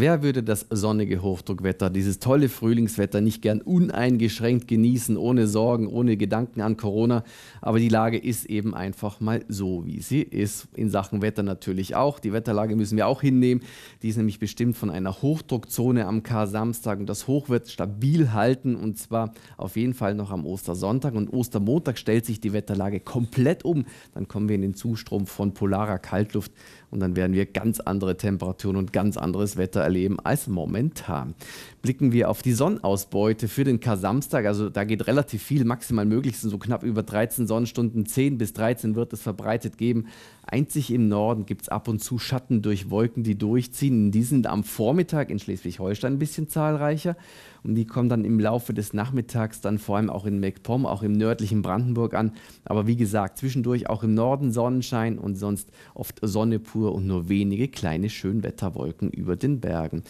Wer würde das sonnige Hochdruckwetter, dieses tolle Frühlingswetter nicht gern uneingeschränkt genießen, ohne Sorgen, ohne Gedanken an Corona? Aber die Lage ist eben einfach mal so, wie sie ist. In Sachen Wetter natürlich auch. Die Wetterlage müssen wir auch hinnehmen. Die ist nämlich bestimmt von einer Hochdruckzone am k samstag Und das Hoch wird stabil halten und zwar auf jeden Fall noch am Ostersonntag. Und Ostermontag stellt sich die Wetterlage komplett um. Dann kommen wir in den Zustrom von polarer Kaltluft und dann werden wir ganz andere Temperaturen und ganz anderes Wetter erleben erleben als momentan. Blicken wir auf die Sonnenausbeute für den Kasamstag. Also da geht relativ viel, maximal möglich sind so knapp über 13 Sonnenstunden. 10 bis 13 wird es verbreitet geben. Einzig im Norden gibt es ab und zu Schatten durch Wolken, die durchziehen. Die sind am Vormittag in Schleswig-Holstein ein bisschen zahlreicher. Und die kommen dann im Laufe des Nachmittags dann vor allem auch in Meckpomm, auch im nördlichen Brandenburg an. Aber wie gesagt, zwischendurch auch im Norden Sonnenschein und sonst oft Sonne pur und nur wenige kleine Schönwetterwolken über den Bergen. Bergen.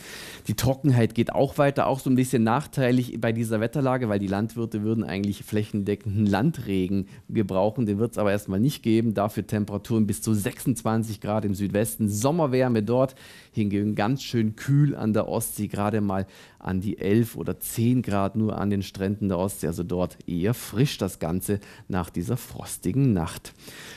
Die Trockenheit geht auch weiter, auch so ein bisschen nachteilig bei dieser Wetterlage, weil die Landwirte würden eigentlich flächendeckenden Landregen gebrauchen. Den wird es aber erstmal nicht geben. Dafür Temperaturen bis zu 26 Grad im Südwesten. Sommerwärme dort. Hingegen ganz schön kühl an der Ostsee, gerade mal an die 11 oder 10 Grad nur an den Stränden der Ostsee. Also dort eher frisch das Ganze nach dieser frostigen Nacht.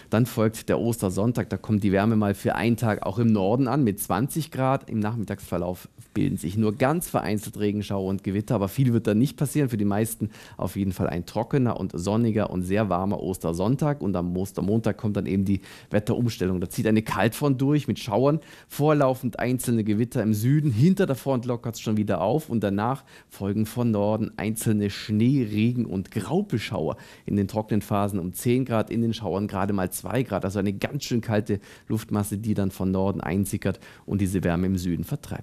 Dann folgt der Ostersonntag. Da kommt die Wärme mal für einen Tag auch im Norden an mit 20 Grad. Im Nachmittags Tagesverlauf bilden sich nur ganz vereinzelt Regenschauer und Gewitter, aber viel wird da nicht passieren. Für die meisten auf jeden Fall ein trockener und sonniger und sehr warmer Ostersonntag. Und am Ostermontag kommt dann eben die Wetterumstellung. Da zieht eine Kaltfront durch mit Schauern, vorlaufend einzelne Gewitter im Süden. Hinter der Front lockert es schon wieder auf und danach folgen von Norden einzelne Schnee, Regen und Graupelschauer In den trockenen Phasen um 10 Grad, in den Schauern gerade mal 2 Grad. Also eine ganz schön kalte Luftmasse, die dann von Norden einsickert und diese Wärme im Süden vertreibt.